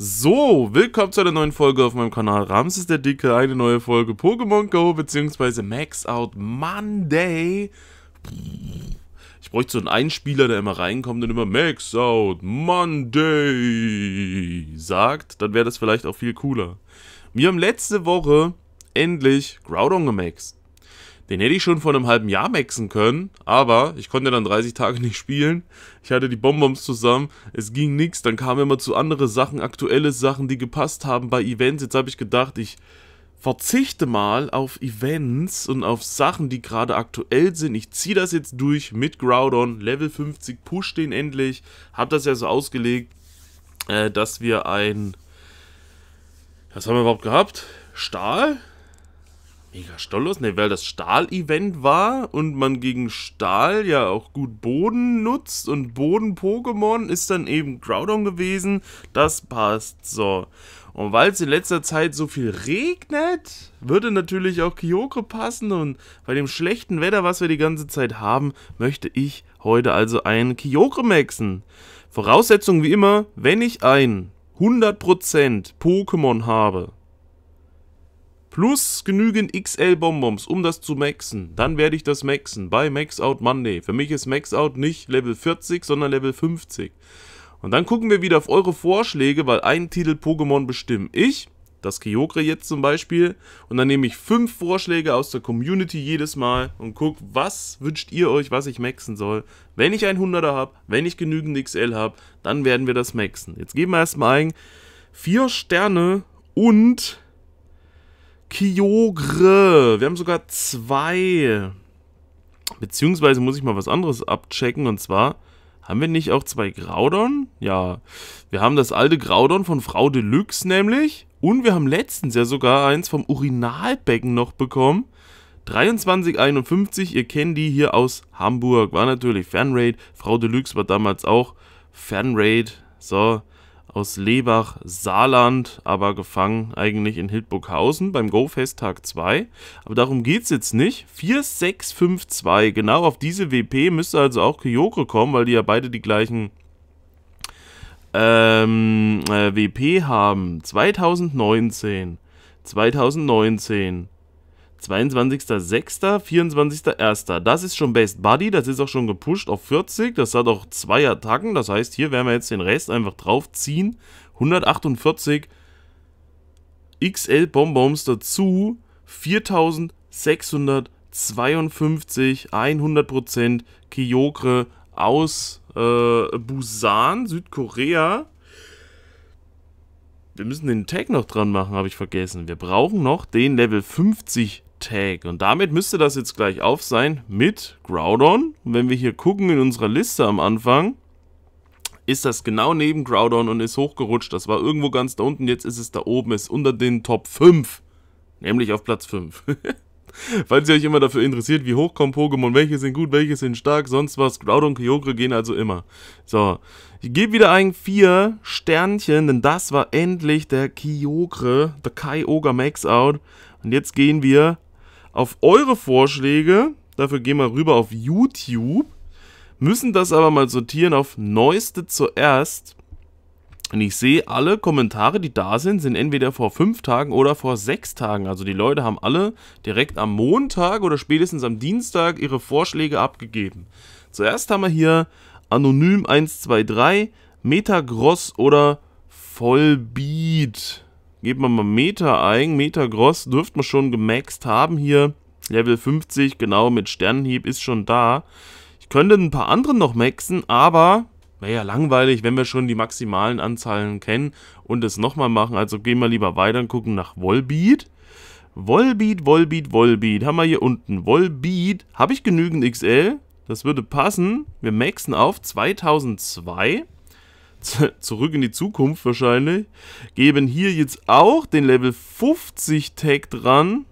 So, willkommen zu einer neuen Folge auf meinem Kanal Ramses der Dicke, eine neue Folge Pokémon Go bzw. Max Out Monday. Ich bräuchte so einen Einspieler, der immer reinkommt und immer Max Out Monday sagt, dann wäre das vielleicht auch viel cooler. Wir haben letzte Woche endlich Groudon gemaxt. Den hätte ich schon vor einem halben Jahr maxen können, aber ich konnte dann 30 Tage nicht spielen. Ich hatte die Bonbons zusammen, es ging nichts, dann kamen immer zu andere Sachen, aktuelle Sachen, die gepasst haben bei Events. Jetzt habe ich gedacht, ich verzichte mal auf Events und auf Sachen, die gerade aktuell sind. Ich ziehe das jetzt durch mit Groudon, Level 50, push den endlich. Habe das ja so ausgelegt, äh, dass wir ein... Was haben wir überhaupt gehabt? Stahl? Mega Stollos? Ne, weil das Stahl-Event war und man gegen Stahl ja auch gut Boden nutzt und Boden-Pokémon ist dann eben Groudon gewesen. Das passt so. Und weil es in letzter Zeit so viel regnet, würde natürlich auch Kyokre passen. Und bei dem schlechten Wetter, was wir die ganze Zeit haben, möchte ich heute also einen Kyokre maxen. Voraussetzung wie immer, wenn ich ein 100% Pokémon habe, plus genügend XL Bonbons, um das zu maxen, dann werde ich das maxen bei Max Out Monday. Für mich ist Max Out nicht Level 40, sondern Level 50. Und dann gucken wir wieder auf eure Vorschläge, weil einen Titel Pokémon bestimme ich, das Kyogre jetzt zum Beispiel, und dann nehme ich fünf Vorschläge aus der Community jedes Mal und gucke, was wünscht ihr euch, was ich maxen soll. Wenn ich ein 100er habe, wenn ich genügend XL habe, dann werden wir das maxen. Jetzt geben wir erstmal ein, vier Sterne und Kyogre. Wir haben sogar zwei. Beziehungsweise muss ich mal was anderes abchecken. Und zwar, haben wir nicht auch zwei Graudon? Ja, wir haben das alte Graudon von Frau Deluxe nämlich. Und wir haben letztens ja sogar eins vom Urinalbecken noch bekommen. 2351, ihr kennt die hier aus Hamburg. War natürlich Fanraid. Frau Deluxe war damals auch Fanraid. So, aus Lebach, Saarland, aber gefangen eigentlich in Hildburghausen beim GoFest Tag 2. Aber darum geht es jetzt nicht. 4652, genau auf diese WP müsste also auch Kyokre kommen, weil die ja beide die gleichen ähm, äh, WP haben. 2019, 2019, 22.06., 24.01. Das ist schon Best Buddy, das ist auch schon gepusht auf 40, das hat auch zwei Attacken, das heißt, hier werden wir jetzt den Rest einfach draufziehen. 148 XL Bonbons dazu, 4652, 100% Kyokre aus äh, Busan, Südkorea. Wir müssen den Tag noch dran machen, habe ich vergessen. Wir brauchen noch den Level 50 Tag. Und damit müsste das jetzt gleich auf sein mit Groudon. Und wenn wir hier gucken in unserer Liste am Anfang, ist das genau neben Groudon und ist hochgerutscht. Das war irgendwo ganz da unten, jetzt ist es da oben, ist unter den Top 5. Nämlich auf Platz 5. Falls ihr euch immer dafür interessiert, wie hoch kommen Pokémon, welche sind gut, welche sind stark, sonst was. Groudon, und Kyogre gehen also immer. So, ich gebe wieder ein 4 Sternchen, denn das war endlich der Kyogre, der Kyogre Max Out. Und jetzt gehen wir auf eure Vorschläge. Dafür gehen wir rüber auf YouTube. Müssen das aber mal sortieren auf Neueste zuerst. Und ich sehe, alle Kommentare, die da sind, sind entweder vor fünf Tagen oder vor sechs Tagen. Also die Leute haben alle direkt am Montag oder spätestens am Dienstag ihre Vorschläge abgegeben. Zuerst haben wir hier Anonym 123, Metagross oder Vollbeat. Geben wir mal Meter ein. Meter Gross dürfte man schon gemaxt haben hier. Level 50, genau, mit Sternenhieb ist schon da. Ich könnte ein paar andere noch maxen, aber wäre ja langweilig, wenn wir schon die maximalen Anzahlen kennen und es nochmal machen. Also gehen wir lieber weiter und gucken nach Volbeat. Volbeat, Volbeat, Volbeat. Haben wir hier unten. Volbeat. Habe ich genügend XL? Das würde passen. Wir maxen auf 2002 zurück in die Zukunft wahrscheinlich, geben hier jetzt auch den Level 50 Tag dran.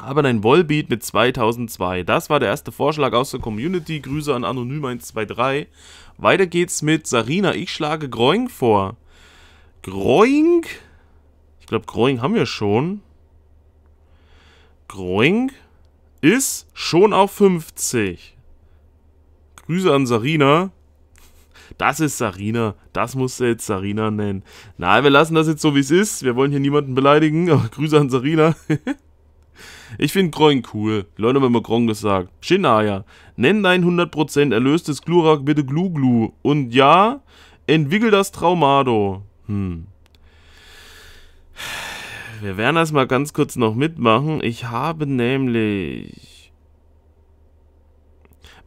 Aber ein Wallbeat mit 2002. Das war der erste Vorschlag aus der Community. Grüße an Anonym123. Weiter geht's mit Sarina. Ich schlage Groing vor. Groing? Ich glaube, Groing haben wir schon. Groing ist schon auf 50. Grüße an Sarina. Das ist Sarina. Das musst du jetzt Sarina nennen. Nein, wir lassen das jetzt so, wie es ist. Wir wollen hier niemanden beleidigen. Oh, Grüße an Sarina. ich finde Groin cool. Leute, wenn man Groin das sagt. Shinaya, nenn dein 100% erlöstes Glurak bitte Gluglu. Und ja, entwickel das Traumado. Hm. Wir werden das mal ganz kurz noch mitmachen. Ich habe nämlich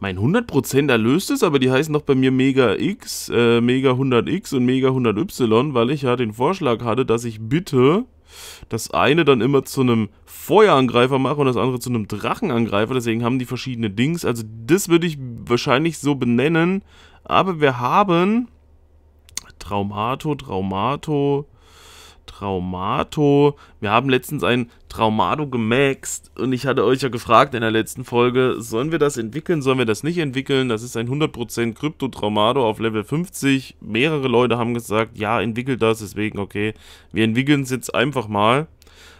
mein 100% erlöst ist, aber die heißen doch bei mir Mega X, äh, Mega 100X und Mega 100Y, weil ich ja den Vorschlag hatte, dass ich bitte das eine dann immer zu einem Feuerangreifer mache und das andere zu einem Drachenangreifer. Deswegen haben die verschiedene Dings. Also das würde ich wahrscheinlich so benennen. Aber wir haben Traumato, Traumato, Traumato. Wir haben letztens ein Traumato gemaxt und ich hatte euch ja gefragt in der letzten Folge, sollen wir das entwickeln, sollen wir das nicht entwickeln? Das ist ein 100% Krypto-Traumato auf Level 50. Mehrere Leute haben gesagt, ja, entwickelt das, deswegen okay, wir entwickeln es jetzt einfach mal.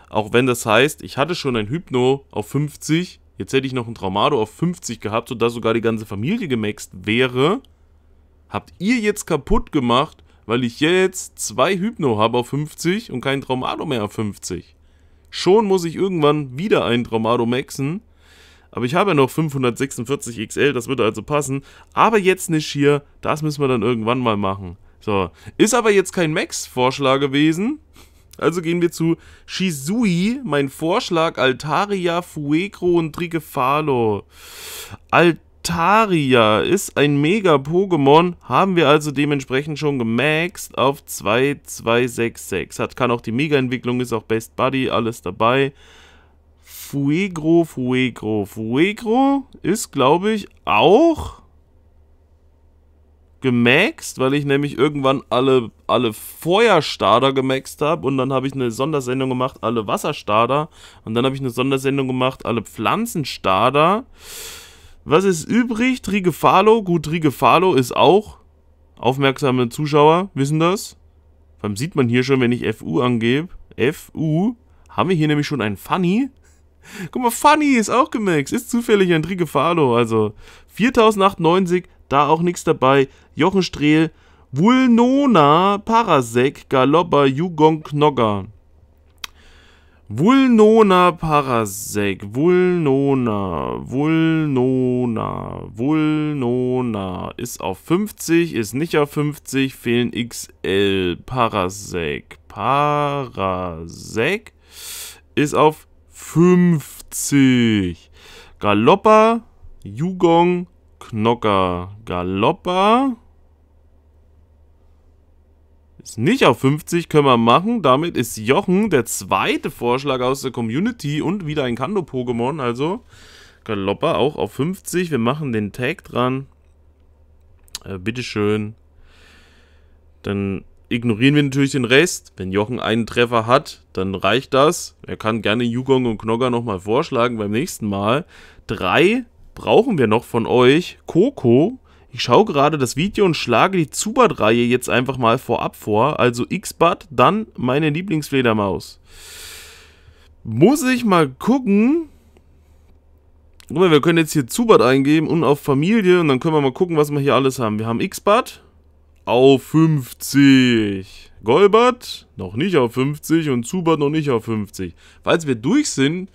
Auch wenn das heißt, ich hatte schon ein Hypno auf 50, jetzt hätte ich noch ein Traumato auf 50 gehabt, sodass sogar die ganze Familie gemaxt wäre. Habt ihr jetzt kaputt gemacht weil ich jetzt zwei Hypno habe auf 50 und kein Traumado mehr auf 50. Schon muss ich irgendwann wieder einen Traumado maxen, aber ich habe ja noch 546 XL, das würde also passen. Aber jetzt nicht hier, das müssen wir dann irgendwann mal machen. So, ist aber jetzt kein Max-Vorschlag gewesen. Also gehen wir zu Shizui, mein Vorschlag, Altaria, Fuegro und Trigefalo. Altaria. Altaria ist ein Mega-Pokémon, haben wir also dementsprechend schon gemaxt auf 2266. Hat, kann auch die Mega-Entwicklung, ist auch Best Buddy, alles dabei. Fuegro, Fuegro, Fuegro ist, glaube ich, auch gemaxt, weil ich nämlich irgendwann alle, alle Feuerstader gemaxt habe und dann habe ich eine Sondersendung gemacht, alle Wasserstader und dann habe ich eine Sondersendung gemacht, alle Pflanzenstader. Was ist übrig? Trigefalo. Gut, Trigefalo ist auch. Aufmerksame Zuschauer wissen das. Vor allem sieht man hier schon, wenn ich FU angebe. FU. Haben wir hier nämlich schon einen Funny? Guck mal, Funny ist auch gemaxt. Ist zufällig ein Trigefalo. Also 4098, da auch nichts dabei. Jochen Strehl, Vulnona, Parasek, Galopper, Jugong, Knogger. Vulnona Parasek, Vulnona, Vulnona, Vulnona ist auf 50, ist nicht auf 50, fehlen XL, Parasek, Parasek ist auf 50. Galoppa, Jugong, Knocker, Galoppa, ist nicht auf 50, können wir machen. Damit ist Jochen der zweite Vorschlag aus der Community und wieder ein Kando-Pokémon. Also Galoppa auch auf 50. Wir machen den Tag dran. Äh, bitteschön. Dann ignorieren wir natürlich den Rest. Wenn Jochen einen Treffer hat, dann reicht das. Er kann gerne Yugong und Knogger nochmal vorschlagen beim nächsten Mal. Drei brauchen wir noch von euch. Coco ich schaue gerade das Video und schlage die Zubat-Reihe jetzt einfach mal vorab vor. Also X-Bat, dann meine Lieblingsfledermaus. Muss ich mal gucken. Guck mal, wir können jetzt hier Zubat eingeben und auf Familie und dann können wir mal gucken, was wir hier alles haben. Wir haben X-Bat auf 50. Golbat noch nicht auf 50 und Zubat noch nicht auf 50. Falls wir durch sind,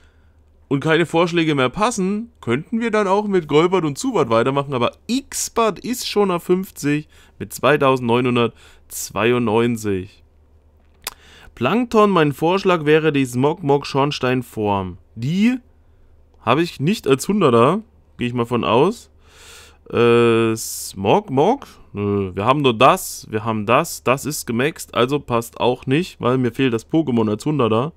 und keine Vorschläge mehr passen, könnten wir dann auch mit Golbert und Zubat weitermachen, aber Xbat ist schon auf 50 mit 2992. Plankton, mein Vorschlag wäre die Smogmog-Schornsteinform. Die habe ich nicht als 100er, gehe ich mal von aus. Äh, Smogmog? Nö, wir haben nur das, wir haben das, das ist gemaxt, also passt auch nicht, weil mir fehlt das Pokémon als 100er.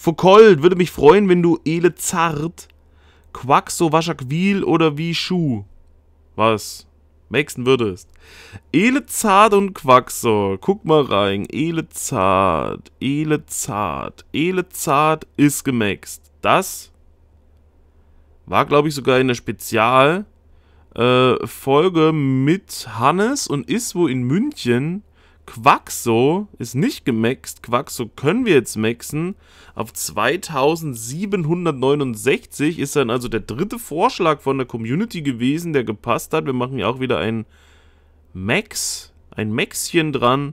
Foucault, würde mich freuen, wenn du Ele zart. Quack so waschakwil oder wie Schuh. Was? Maxen würdest. Ele zart und Quackso. Guck mal rein. Ele zart. Ele zart. Ele zart ist gemaxt. Das war, glaube ich, sogar in der Spezial. Äh, Folge mit Hannes und ist wo in München Quaxo ist nicht gemaxt. Quaxo können wir jetzt maxen. Auf 2769 ist dann also der dritte Vorschlag von der Community gewesen, der gepasst hat. Wir machen hier auch wieder ein Max, ein Maxchen dran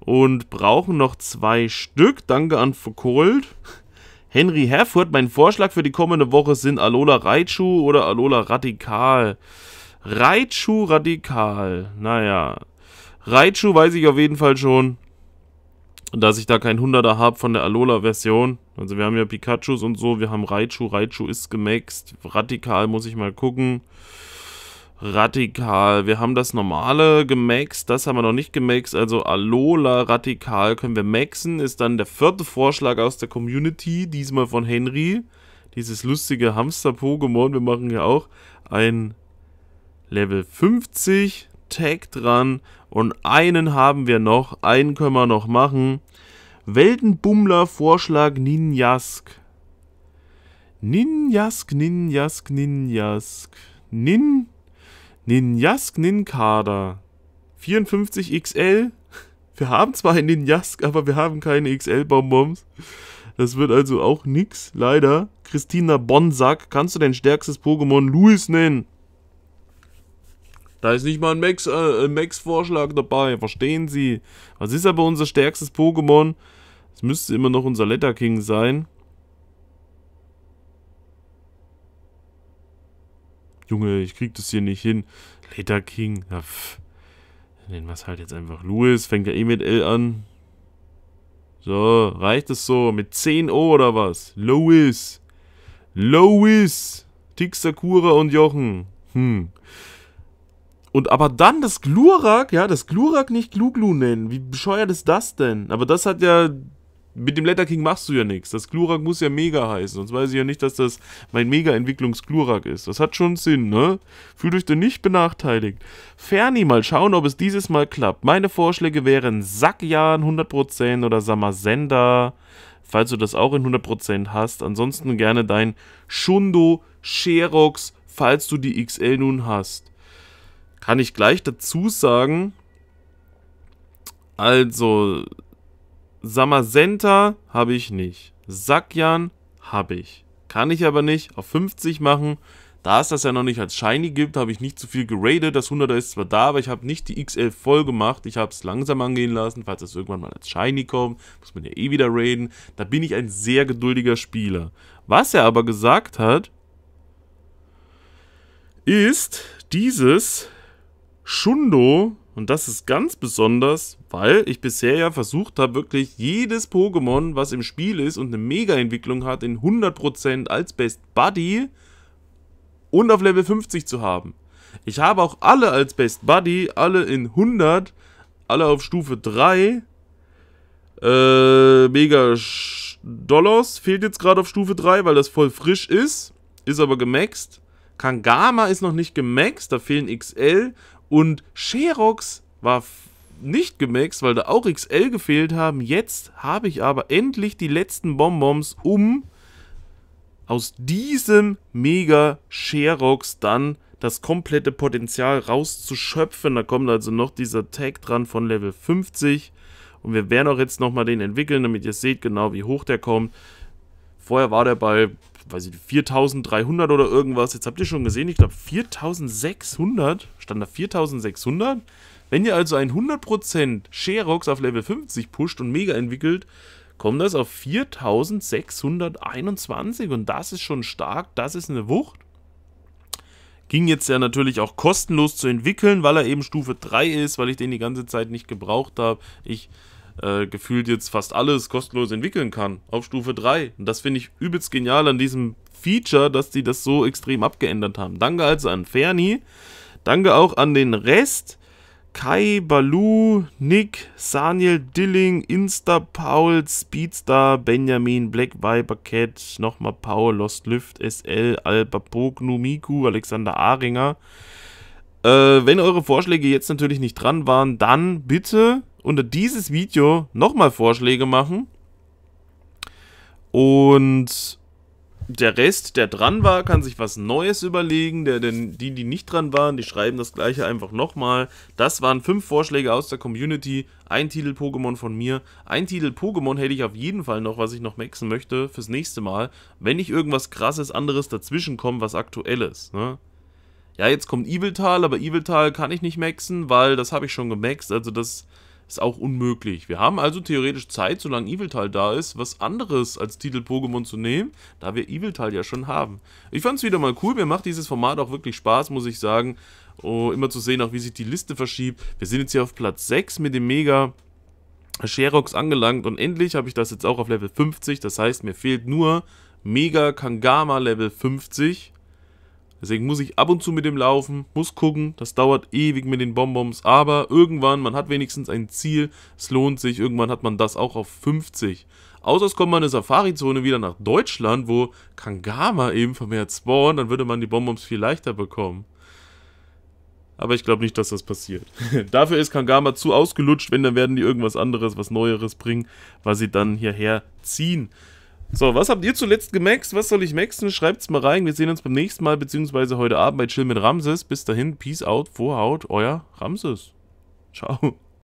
und brauchen noch zwei Stück. Danke an Foucault. Henry Herford, mein Vorschlag für die kommende Woche sind Alola Raichu oder Alola Radikal. Raichu Radikal. Naja, Raichu weiß ich auf jeden Fall schon, dass ich da kein 100er habe von der Alola-Version. Also wir haben ja Pikachus und so, wir haben Raichu. Raichu ist gemaxt. Radikal muss ich mal gucken. Radikal. Wir haben das normale gemaxt, das haben wir noch nicht gemaxt. Also Alola Radikal können wir maxen. Ist dann der vierte Vorschlag aus der Community, diesmal von Henry. Dieses lustige Hamster-Pokémon. Wir machen ja auch ein Level 50 Tag dran und einen haben wir noch, einen können wir noch machen. Weltenbummler Vorschlag Ninjask. Ninjask, Ninjask, Ninjask. Nin. Ninjask, Ninkada. 54 XL. Wir haben zwar einen Ninjask, aber wir haben keine XL-Bonbons. Das wird also auch nix, leider. Christina Bonsack, kannst du dein stärkstes Pokémon Luis nennen? Da ist nicht mal ein äh, Max-Vorschlag äh, Max dabei, verstehen Sie? Was ist aber unser stärkstes Pokémon? Es müsste immer noch unser Letterking sein. Junge, ich krieg das hier nicht hin. Letterking. King. Ja, pff. Nennen wir es halt jetzt einfach Louis. Fängt ja eh mit L an. So, reicht es so? Mit 10 O oder was? Louis. Louis. Tixakura und Jochen. Hm. Und aber dann das Glurak, ja, das Glurak nicht Gluglu nennen. Wie bescheuert ist das denn? Aber das hat ja. Mit dem Letter King machst du ja nichts. Das Glurak muss ja Mega heißen. Sonst weiß ich ja nicht, dass das mein Mega-Entwicklungs-Glurak ist. Das hat schon Sinn, ne? Fühlt euch denn nicht benachteiligt. Ferni, mal schauen, ob es dieses Mal klappt. Meine Vorschläge wären Sackjan 100% oder Samasenda, falls du das auch in 100% hast. Ansonsten gerne dein Shundo Sherox, falls du die XL nun hast. Kann ich gleich dazu sagen. Also, Samasenta habe ich nicht. Sakyan habe ich. Kann ich aber nicht auf 50 machen. Da es das ja noch nicht als Shiny gibt, habe ich nicht zu viel geradet. Das 100er ist zwar da, aber ich habe nicht die XL voll gemacht. Ich habe es langsam angehen lassen, falls das irgendwann mal als Shiny kommt. Muss man ja eh wieder raiden. Da bin ich ein sehr geduldiger Spieler. Was er aber gesagt hat, ist dieses Shundo. Und das ist ganz besonders, weil ich bisher ja versucht habe, wirklich jedes Pokémon, was im Spiel ist und eine Mega-Entwicklung hat, in 100% als Best Buddy und auf Level 50 zu haben. Ich habe auch alle als Best Buddy, alle in 100, alle auf Stufe 3. Äh, Mega Dollars fehlt jetzt gerade auf Stufe 3, weil das voll frisch ist. Ist aber gemaxt. Kangama ist noch nicht gemaxt, da fehlen XL. Und Xerox war nicht gemixt, weil da auch XL gefehlt haben. Jetzt habe ich aber endlich die letzten Bonbons, um aus diesem Mega Xerox dann das komplette Potenzial rauszuschöpfen. Da kommt also noch dieser Tag dran von Level 50. Und wir werden auch jetzt nochmal den entwickeln, damit ihr seht genau, wie hoch der kommt. Vorher war der bei, weiß ich, 4300 oder irgendwas. Jetzt habt ihr schon gesehen, ich glaube 4600. Stand da 4600? Wenn ihr also einen 100% Sherox auf Level 50 pusht und Mega entwickelt, kommt das auf 4621 und das ist schon stark, das ist eine Wucht. Ging jetzt ja natürlich auch kostenlos zu entwickeln, weil er eben Stufe 3 ist, weil ich den die ganze Zeit nicht gebraucht habe. Ich äh, gefühlt jetzt fast alles kostenlos entwickeln kann auf Stufe 3. Und das finde ich übelst genial an diesem Feature, dass die das so extrem abgeändert haben. Danke also an Ferni. Danke auch an den Rest. Kai, Balu, Nick, Saniel, Dilling, Insta, Paul, Speedstar, Benjamin, Black Viper Cat, nochmal Paul, Lost Lift, SL, Alba Pognu, Miku, Alexander Ahringer. Äh, wenn eure Vorschläge jetzt natürlich nicht dran waren, dann bitte unter dieses Video nochmal Vorschläge machen. Und der Rest, der dran war, kann sich was Neues überlegen. Der, der, die, die nicht dran waren, die schreiben das gleiche einfach nochmal. Das waren fünf Vorschläge aus der Community. Ein Titel Pokémon von mir. Ein Titel Pokémon hätte ich auf jeden Fall noch, was ich noch maxen möchte fürs nächste Mal. Wenn ich irgendwas krasses anderes dazwischen komme, was aktuelles. Ne? Ja, jetzt kommt Eviltal, aber Eviltal kann ich nicht maxen, weil das habe ich schon gemaxt. Also das ist auch unmöglich. Wir haben also theoretisch Zeit, solange Eviltal da ist, was anderes als Titel-Pokémon zu nehmen, da wir Eviltal ja schon haben. Ich fand es wieder mal cool, mir macht dieses Format auch wirklich Spaß, muss ich sagen. Oh, immer zu sehen, auch wie sich die Liste verschiebt. Wir sind jetzt hier auf Platz 6 mit dem Mega. Sherox angelangt und endlich habe ich das jetzt auch auf Level 50, das heißt mir fehlt nur Mega Kangama Level 50 Deswegen muss ich ab und zu mit dem laufen, muss gucken, das dauert ewig mit den Bonbons, aber irgendwann, man hat wenigstens ein Ziel, es lohnt sich, irgendwann hat man das auch auf 50. Außer es kommt mal eine Safari-Zone wieder nach Deutschland, wo Kangama eben vermehrt spawnen, dann würde man die Bonbons viel leichter bekommen. Aber ich glaube nicht, dass das passiert. Dafür ist Kangama zu ausgelutscht, wenn dann werden die irgendwas anderes, was Neueres bringen, was sie dann hierher ziehen. So, was habt ihr zuletzt gemaxt? Was soll ich maxen? Schreibt's mal rein. Wir sehen uns beim nächsten Mal, beziehungsweise heute Abend bei Chill mit Ramses. Bis dahin, Peace out, Vorhaut, euer Ramses. Ciao.